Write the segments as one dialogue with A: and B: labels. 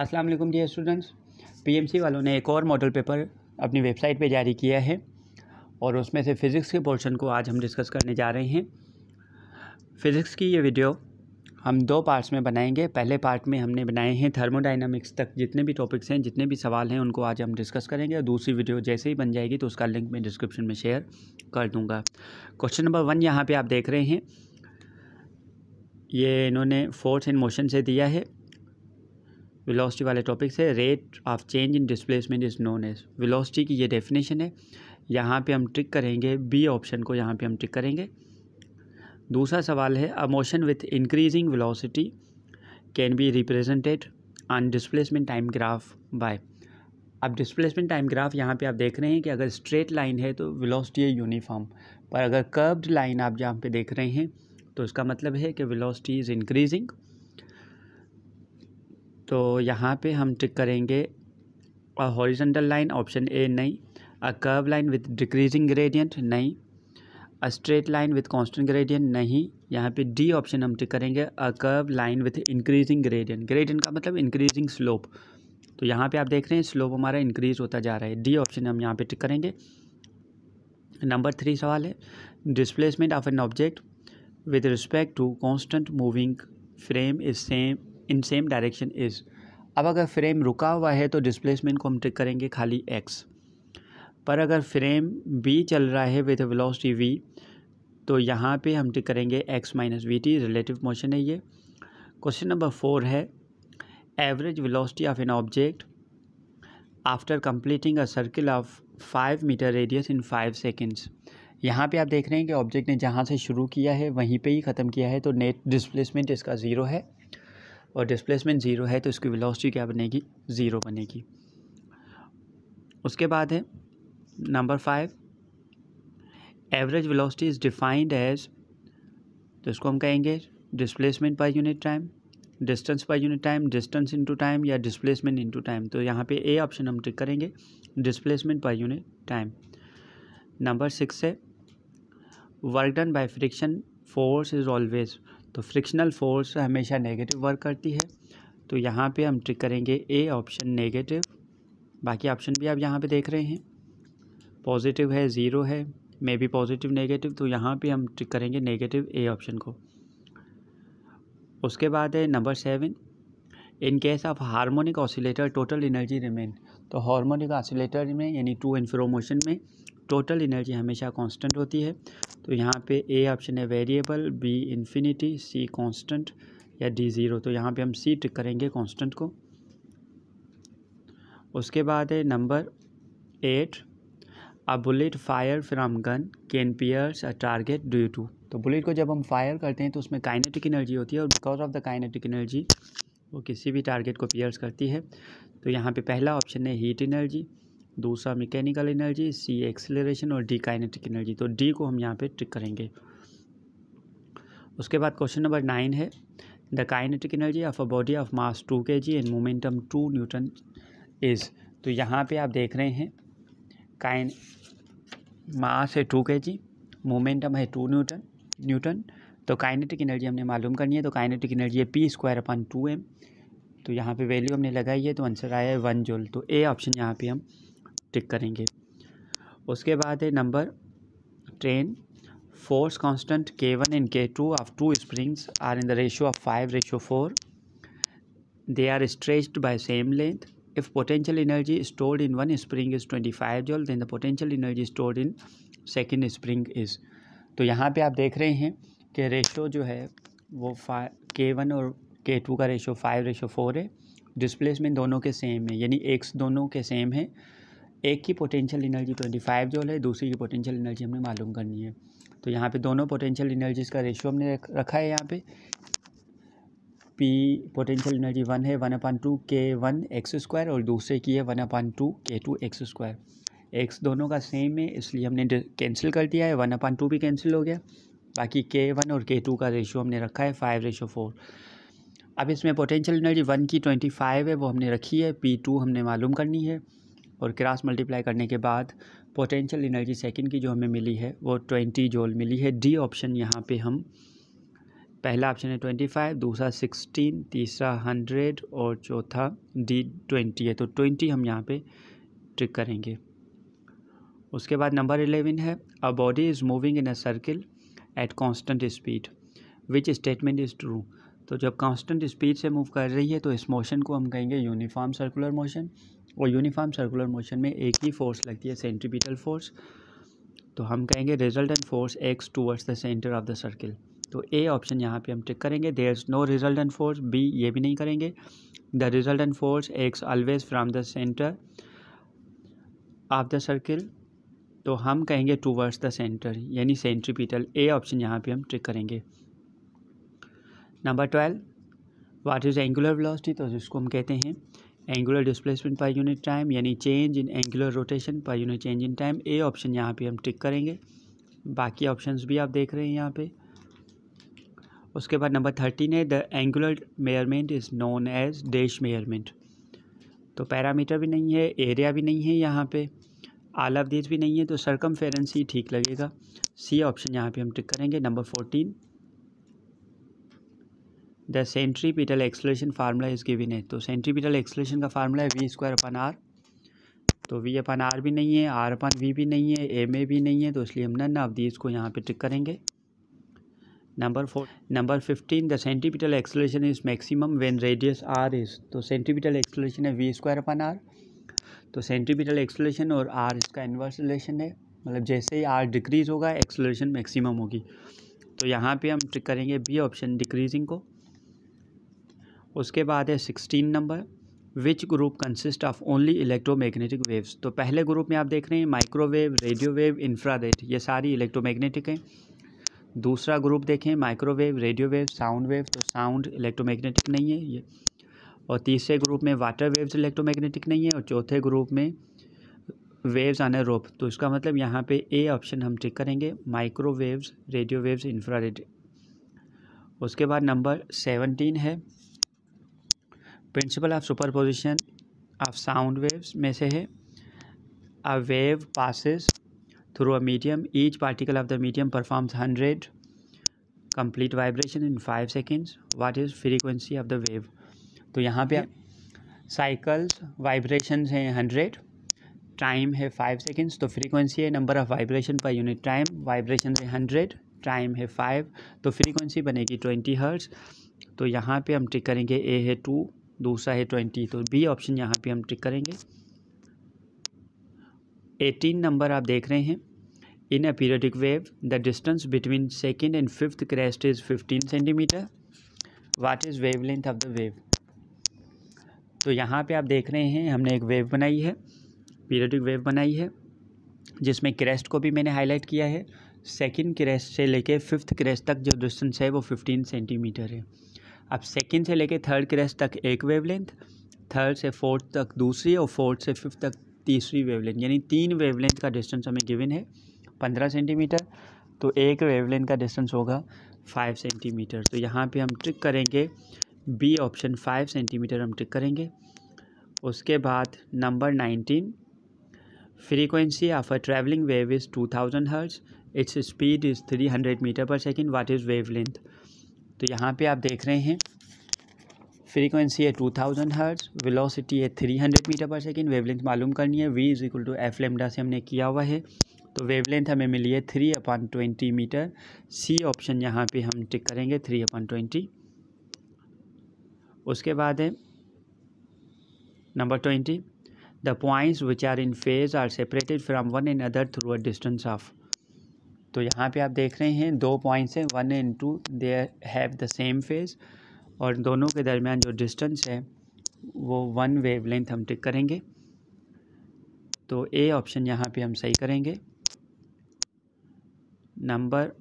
A: अस्सलाम वालेकुम dear students PMC वालों ने एक और मॉडल पेपर अपनी वेबसाइट पे जारी किया है और उसमें से फ़िज़िक्स के पोर्शन को आज हम डिस्कस करने जा रहे हैं फ़िज़िक्स की ये वीडियो हम दो पार्ट्स में बनाएंगे पहले पार्ट में हमने बनाए हैं थर्मोडाइनमिक्स तक जितने भी टॉपिक्स हैं जितने भी सवाल हैं उनको आज हम डिस्कस करेंगे और दूसरी वीडियो जैसे ही बन जाएगी तो उसका लिंक मैं डिस्क्रिप्शन में शेयर कर दूंगा क्वेश्चन नंबर वन यहाँ पे आप देख रहे हैं ये इन्होंने फोर्स इन मोशन से दिया है वेलोसिटी वाले टॉपिक से rate of change in displacement is known as velocity की ये डेफिनेशन है यहाँ पे हम ट्रिक करेंगे बी ऑप्शन को यहाँ पे हम ट्रिक करेंगे दूसरा सवाल है a motion with increasing velocity can be represented on displacement time graph by अब डिस्प्लेसमेंट टाइम ग्राफ यहाँ पे आप देख रहे हैं कि अगर स्ट्रेट लाइन है तो वेलोसिटी है यूनिफॉर्म पर अगर कर्व्ड लाइन आप जहाँ पे देख रहे हैं तो इसका मतलब है कि वेलोसिटी इज़ इंक्रीजिंग तो यहाँ पे हम टिक करेंगे हॉरिजेंटल लाइन ऑप्शन ए नहीं a curve line with decreasing gradient नहीं a straight line with constant gradient नहीं यहाँ पे डी ऑप्शन हम टिक करेंगे a curve line with increasing gradient gradient का मतलब इंक्रीजिंग स्लोप तो यहाँ पे आप देख रहे हैं स्लोप हमारा इंक्रीज होता जा रहा है डी ऑप्शन हम यहाँ पे टिक करेंगे नंबर थ्री सवाल है displacement of an object with respect to constant moving frame is same in same direction is अब अगर फ्रेम रुका हुआ है तो डिस्प्लेसमेंट को हम ट्रिक करेंगे खाली एक्स पर अगर फ्रेम बी चल रहा है विद वेलोसिटी वी तो यहाँ पे हम टिक करेंगे x minus v t relative motion है ये क्वेश्चन नंबर फोर है average velocity of an object after completing a circle of five metre radius in five seconds यहाँ पे आप देख रहे हैं कि ऑब्जेक्ट ने जहाँ से शुरू किया है वहीं पे ही ख़त्म किया है तो नेट डिस्प्लेसमेंट इसका ज़ीरो है और डिस्प्लेसमेंट ज़ीरो है तो इसकी वेलोसिटी क्या बनेगी ज़ीरो बनेगी उसके बाद है number five average velocity is defined as तो इसको हम कहेंगे displacement per unit time distance per unit time distance into time या डिस्प्लेसमेंट इनटू टाइम तो यहाँ पे ए ऑप्शन हम टिक करेंगे displacement per unit time number six है work done by friction force is always तो फ्रिक्शनल फोर्स हमेशा negative work करती है तो यहाँ पे हम ट्रिक करेंगे ए ऑप्शन नेगेटिव बाकी ऑप्शन भी आप यहाँ पे देख रहे हैं पॉजिटिव है ज़ीरो है मे बी पॉजिटिव नेगेटिव तो यहाँ पे हम ट्रिक करेंगे नेगेटिव ए ऑप्शन को उसके बाद है number seven in case of harmonic oscillator total energy remain तो हार्मोनिक ऑसिलेटर में यानी टू इन्फ्रोमोशन में टोटल एनर्जी हमेशा कांस्टेंट होती है तो यहाँ पे ए ऑप्शन है variable B infinity C constant या डी ज़ीरो तो यहाँ पे हम सी टिक करेंगे कांस्टेंट को उसके बाद है number eight a bullet fire from gun can pierce a target due to तो बुलेट को जब हम फायर करते हैं तो उसमें काइनेटिक एनर्जी होती है और because of the kinetic energy वो किसी भी टारगेट को पियर्स करती है तो यहाँ पे पहला ऑप्शन है हीट एनर्जी दूसरा मैकेनिकल एनर्जी सी एक्सेलरेशन और डी काइनेटिक एनर्जी तो डी को हम यहाँ पे ट्रिक करेंगे उसके बाद क्वेश्चन नंबर नाइन है the kinetic energy of a body of mass two K G and momentum two newton is तो यहाँ पे आप देख रहे हैं काइन मास है टू के जी मोमेंटम है टू न्यूटन न्यूटन तो काइनेटिक एनर्जी हमने मालूम करनी है तो काइनेटिक एनर्जी है P square upon two M तो यहाँ पे वैल्यू हमने लगाई है तो आंसर आया है वन जोल तो ए ऑप्शन यहाँ पे हम टिक करेंगे उसके बाद है number ten force constant K one and K two of two springs are in the ratio of five ratio four they are stretched by same length if potential energy stored in one spring is twenty five joule than the potential energy stored in second spring is तो यहाँ पे आप देख रहे हैं कि ratio जो है वो फा के वन और के टू का रेशो फाइव रेशो फोर है डिस्प्लेसमेंट दोनों के सेम है यानी एक्स दोनों के सेम है एक की पोटेंशियल एनर्जी फाइव जोल है दूसरी की पोटेंशियल एनर्जी हमें मालूम करनी है तो यहाँ पे दोनों पोटेंशियल एनर्जीज़ का रेशियो हमने रख, रखा है यहाँ पे पी पोटेंशियल एनर्जी वन है one upon two K one X square और दूसरे की है one upon two K two X square X दोनों का सेम है इसलिए हमने कैंसिल कर दिया है वन अपान टू भी कैंसिल हो गया बाकी के वन और के टू का रेशियो हमने रखा है फाइव रेशो फोर अब इसमें पोटेंशियल एनर्जी वन की ट्वेंटी फाइव है वो हमने रखी है पी टू हमने मालूम करनी है और क्रॉस मल्टीप्लाई करने के बाद पोटेंशियल एनर्जी सेकंड की जो हमें मिली है वो ट्वेंटी जोल मिली है डी ऑप्शन यहाँ पे हम पहला ऑप्शन है ट्वेंटी फाइव दूसरा सिक्सटीन तीसरा हंड्रेड और चौथा डी ट्वेंटी है तो ट्वेंटी हम यहाँ पे ट्रिक करेंगे उसके बाद नंबर एलेवन है a body is moving in a circle at constant speed which statement is true तो जब कांस्टेंट स्पीड से मूव कर रही है तो इस मोशन को हम कहेंगे यूनिफॉर्म सर्कुलर मोशन और यूनिफॉर्म सर्कुलर मोशन में एक ही फोर्स लगती है सेंट्रीपिटल फोर्स तो हम कहेंगे resultant force acts towards the centre of the circle तो ए ऑप्शन यहाँ पे हम चेक करेंगे there is no resultant force B ये भी नहीं करेंगे the resultant force acts always from the centre of the circle तो हम कहेंगे टूवर्ड्स द सेंटर यानी सेंट्रीपिटल ए ऑप्शन यहाँ पे हम ट्रिक करेंगे number twelve what is angular velocity तो जिसको हम कहते हैं angular displacement per unit time यानी change in angular rotation per unit change in time A option यहाँ पे हम टिक करेंगे बाकी ऑप्शंस भी आप देख रहे हैं यहाँ पे उसके बाद नंबर थर्टीन है the angular measurement is known as dash measurement तो पैरामीटर भी नहीं है एरिया भी नहीं है यहाँ पे आल ऑफ दिस भी नहीं है तो सरकम ही ठीक लगेगा सी ऑप्शन यहाँ पे हम टिक करेंगे number fourteen the centripetal acceleration formula is given है तो सेंट्रीपिटल एक्सलेशन का फार्मूला है वी स्क्वायर अपन आर तो वी अपन आर भी नहीं है आर अपन वी भी नहीं है एम ए भी नहीं है तो इसलिए हम नन ऑफ दीज को यहाँ पे टिक करेंगे number four number fifteen the centripetal acceleration is maximum when radius R is तो सेंटीपिटल एक्सलेशन है वी स्क्वायर अपन आर तो सेंटीपिटल एक्सलेशन और आर इसका इन्वर्स रिलेशन है मतलब जैसे ही आर डिक्रीज़ होगा एक्सलेशन मैक्सिमम होगी तो यहाँ पे हम ट्रिक करेंगे बी ऑप्शन डिक्रीजिंग को उसके बाद है sixteen number which group consist of only electromagnetic waves तो पहले ग्रुप में आप देख रहे हैं माइक्रोवेव रेडियो वेव इंफ्रारेड ये सारी इलेक्ट्रोमैग्नेटिक हैं दूसरा ग्रुप देखें microwave radio wave sound wave तो साउंड इलेक्ट्रोमैग्नेटिक नहीं है ये और तीसरे ग्रुप में वाटर वेव्स इलेक्ट्रोमैग्नेटिक नहीं है और चौथे ग्रुप में वेव्स आने रोप तो इसका मतलब यहाँ पे ए ऑप्शन हम चेक करेंगे माइक्रोवेव्स रेडियो वेव्स इंफ्रारेड उसके बाद नंबर सेवनटीन है principle of superposition of sound waves में से है a wave passes through a medium each particle of the medium performs hundred complete vibration in five seconds what is frequency of the wave तो यहाँ पे cycles vibration हैं hundred time है five seconds तो frequency है number of vibration per unit time vibration है hundred time है five तो फ्रीक्वेंसी बनेगी ट्वेंटी हर्ट्स तो यहाँ पे हम टिक करेंगे ए है टू दूसरा है ट्वेंटी तो बी ऑप्शन यहाँ पे हम टिक करेंगे एटीन नंबर आप देख रहे हैं in a periodic wave the distance between second and fifth crest is fifteen centimetre what is wave length of the wave तो यहाँ पे आप देख रहे हैं हमने एक वेव बनाई है पीरियडिक वेव बनाई है जिसमें क्रेस्ट को भी मैंने हाईलाइट किया है सेकेंड क्रेस्ट से लेके फिफ्थ क्रेस्ट तक जो डिस्टेंस है वो फिफ्टीन सेंटीमीटर है अब सेकेंड से लेके थर्ड क्रेस्ट तक एक वेवलेंथ थर्ड से फोर्थ तक दूसरी और फोर्थ से फिफ्थ तक तीसरी वेवलेंथ यानी तीन वेवलेंथ का डिस्टेंस हमें गिवन है पंद्रह सेंटीमीटर तो एक वेवलेंथ का डिस्टेंस होगा फाइव सेंटीमीटर तो यहाँ पे हम ट्रिक करेंगे बी ऑप्शन फाइव सेंटीमीटर हम ट्रिक करेंगे उसके बाद number nineteen frequency of a travelling wave is two thousand hertz its speed is three hundred metre per second what is wave length तो यहाँ पे आप देख रहे हैं फ्रीक्वेंसी है टू थाउजेंड हर्ट्स विलोसिटी है three hundred metre per second wavelength मालूम करनी है V is equal to F lambda से हमने किया हुआ है तो वेवलेंथ हमें मिली है three upon twenty metre C option यहाँ पे हम टिक करेंगे थ्री अपॉन ट्वेंटी उसके बाद है number twenty the points which are in phase are separated from one and other through a distance of तो यहाँ पे आप देख रहे हैं दो पॉइंट्स हैं one and two they have the same phase और दोनों के दरमियान जो डिस्टेंस है वो वन वेव लेंथ हम टिक करेंगे तो ए ऑप्शन यहाँ पे हम सही करेंगे number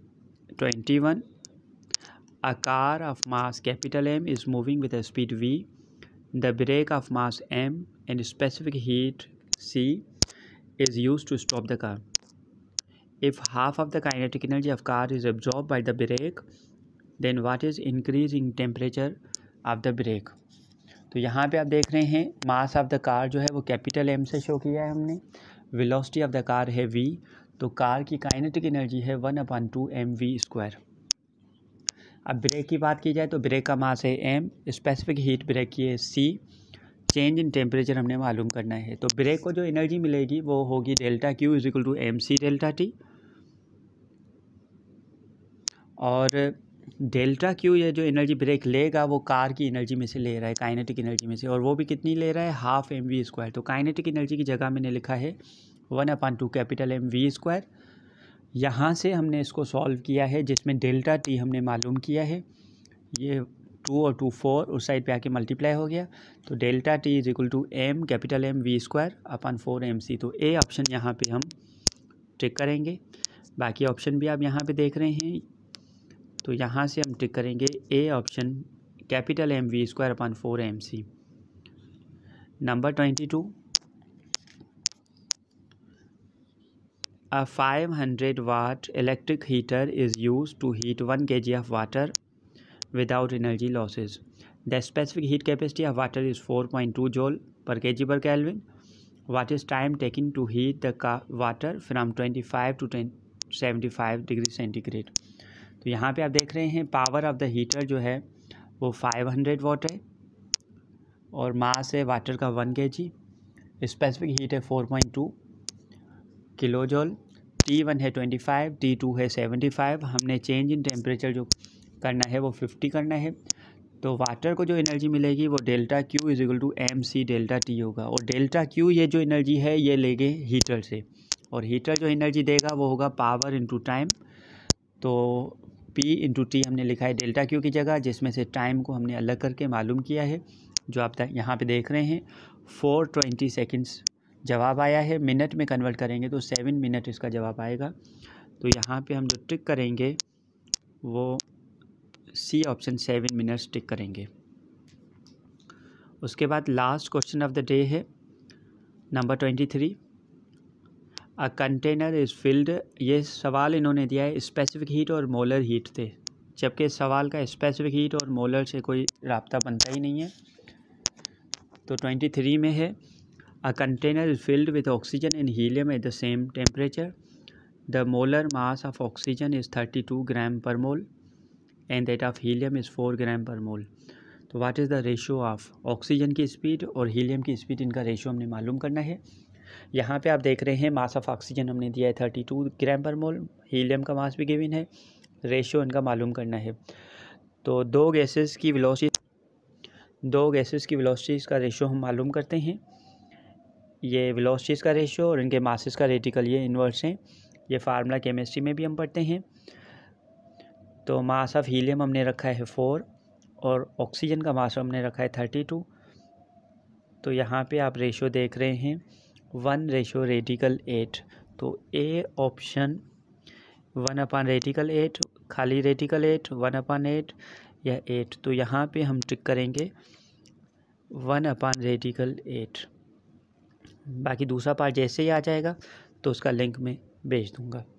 A: twenty one a car of mass capital M is moving with speed V the brake of mass M and specific heat C is use to stop the car If half of the kinetic energy of car is absorbed by the brake, then what is increase in temperature of the brake? तो यहाँ पे आप देख रहे हैं mass of the car जो है वो कैपिटल एम से शो किया है हमने वेलोसिटी ऑफ द कार है वी तो कार की काइनेटिक एनर्जी है one upon two M V square अब ब्रेक की बात की जाए तो ब्रेक का मास है एम स्पेसिफिक हीट ब्रेक की है सी चेंज इन टेम्परेचर हमने मालूम करना है तो ब्रेक को जो एनर्जी मिलेगी वो होगी delta Q is equal to M C delta T और डेल्टा क्यू ये जो एनर्जी ब्रेक लेगा वो कार की एनर्जी में से ले रहा है काइनेटिक एनर्जी में से और वो भी कितनी ले रहा है हाफ एम वी स्क्वायर तो काइनेटिक एनर्जी की जगह मैंने लिखा है one upon two capital M V square यहाँ से हमने इसको सॉल्व किया है जिसमें डेल्टा टी हमने मालूम किया है ये टू और टू फोर उस साइड पे आके मल्टीप्लाई हो गया तो delta T is equal to M capital M V square upon four M C तो ए ऑप्शन यहाँ पे हम टिक करेंगे बाकी ऑप्शन भी आप यहाँ पे देख रहे हैं तो यहाँ से हम टिक करेंगे A option capital M V square upon four M C number twenty two a five hundred watt electric heater is use to heat one K G of water without energy losses the specific heat capacity of water is four point two joule per K G per kelvin what is time taking to heat the का water from twenty five to twenty seventy five degree centigrade तो यहाँ पे आप देख रहे हैं power of the heater जो है वो 500 वॉट है और मास है वाटर का one K G specific heat है four two kilo joule T one है ट्वेंटी फाइव टी टू है सेवेंटी फाइव हमने चेंज इन टेम्परेचर जो करना है वो फिफ्टी करना है तो वाटर को जो एनर्जी मिलेगी वो delta Q is equal to M C delta T होगा और डेल्टा क्यू ये जो एनर्जी है ये लेंगे हीटर से और हीटर जो एनर्जी देगा वो होगा पावर इनटू टाइम तो पी इंटू टी हमने लिखा है डेल्टा क्यू की जगह जिसमें से टाइम को हमने अलग करके मालूम किया है जो आप यहाँ पे देख रहे हैं फोर ट्वेंटी सेकेंड्स जवाब आया है मिनट में कन्वर्ट करेंगे तो सेवन मिनट इसका जवाब आएगा तो यहाँ पे हम जो टिक करेंगे वो C option seven minutes tick करेंगे उसके बाद last question of the day है number twenty three a container is filled ये सवाल इन्होंने दिया है स्पेसिफिक हीट और मोलर हीट से जबकि इस सवाल का स्पेसिफिक हीट और मोलर से कोई रबता बनता ही नहीं है तो ट्वेंटी थ्री में है a container is filled with oxygen and helium at the same temperature the molar mass of oxygen is thirty two gram per mole and that of helium is four gram per mole तो what is the ratio of oxygen की speed और helium की speed इनका ratio हमने मालूम करना है यहाँ पे आप देख रहे हैं मास ऑफ ऑक्सीजन हमने दिया है थर्टी टू ग्राम पर मोल हीलियम का मास भी गिविन है रेशियो इनका मालूम करना है तो दो गैसेस की वेलोसिटी दो गैसेस की वेलोसिटीज़ का रेशियो हम मालूम करते हैं ये वेलोसिटीज़ का रेशियो और इनके मासेस का रेटिकल ये इन्वर्स हैं ये फार्मूला केमिस्ट्री में भी हम पढ़ते हैं तो मास ऑफ हीलियम हमने रखा है फोर और ऑक्सीजन का मास हमने रखा है थर्टी टू तो यहाँ पे आप रेशियो देख रहे हैं वन रेशो रेडिकल एट तो A option one upon radical eight खाली radical eight one upon eight या एट तो यहाँ पे हम टिक करेंगे वन अपान रेडिकल एट बाकी दूसरा पार्ट जैसे ही आ जाएगा तो उसका लिंक मैं भेज दूँगा